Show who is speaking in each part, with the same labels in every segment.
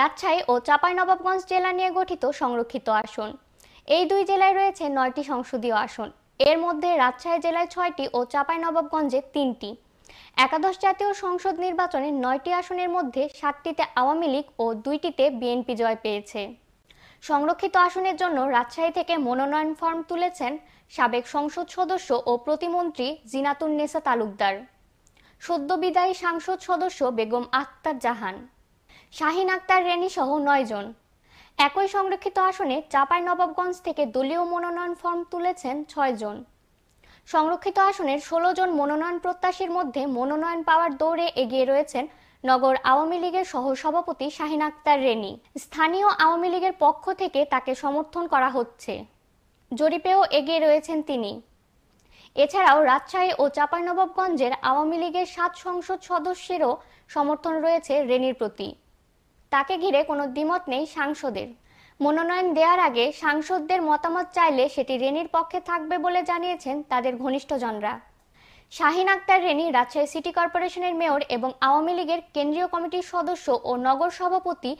Speaker 1: রাজশাহী ও চাঁপাইনবাবগঞ্জ জেলা নিয়ে গঠিত সংরক্ষিত আসন এই দুই জেলায় রয়েছে নয়টি সংসদীয় আসন এর মধ্যে রাজশাহী জেলায় ছয়টি ও চাঁপাইনবাবগঞ্জে তিনটি একাদশ জাতীয় সংসদ নির্বাচনে নয়টি আসনের মধ্যে সাতটিতে আওয়ামী লীগ ও দুইটিতে বিএনপি জয় পেয়েছে সংরক্ষিত আসনের জন্য রাজশাহী থেকে মনোনয়ন ফর্ম তুলেছেন সাবেক সংসদ সদস্য ও প্রতিমন্ত্রী জিনাতুন নেসা তালুকদার সদ্য বিদায়ী সাংসদ সদস্য বেগম আক্তার জাহান শাহিন আক্তার রেনি সহ নয়জন একই সংরক্ষিত আসনে চাপাই নবাবগঞ্জ থেকে দলীয় মনোনয়ন ফর্ম তুলেছেন ছয়জন সংরক্ষিত আসনের ষোলো জন মনোনয়ন প্রত্যাশীর মধ্যে মনোনয়ন পাওয়ার দৌড়ে এগিয়ে রয়েছেন নগর আওয়ামী লীগের সহসভাপতি শাহিন আক্তার রেনি স্থানীয় আওয়ামী লীগের পক্ষ থেকে তাকে সমর্থন করা হচ্ছে জরিপেও এগিয়ে রয়েছেন তিনি এছাড়াও রাজশাহী ও চাঁপাইনবাবগঞ্জের আওয়ামী লীগের সাত সংসদ সদস্যেরও সমর্থন রয়েছে রেনির প্রতি তাকে ঘিরে কোনো দ্বিমত নেই সাংসদের মনোনয়ন দেওয়ার আগে সাংসদদের মতামত চাইলে সেটি রেনির পক্ষে থাকবে বলে জানিয়েছেন তাদের ঘনিষ্ঠজনরা শাহিন আক্তার রেনি রাজশাহী সিটি কর্পোরেশনের মেয়র এবং আওয়ামী লীগের কেন্দ্রীয় কমিটির সদস্য ও নগর সভাপতি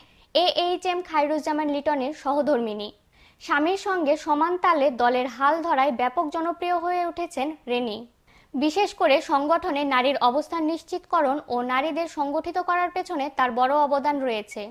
Speaker 1: এ এইচ এম খায়রুজ্জামান লিটনের সহধর্মিনী স্বামীর সঙ্গে সমান তালে দলের হাল ধরায় ব্যাপক জনপ্রিয় হয়ে উঠেছেন রেনি বিশেষ করে সংগঠনে নারীর অবস্থান নিশ্চিতকরণ ও নারীদের সংগঠিত করার পেছনে তার বড় অবদান রয়েছে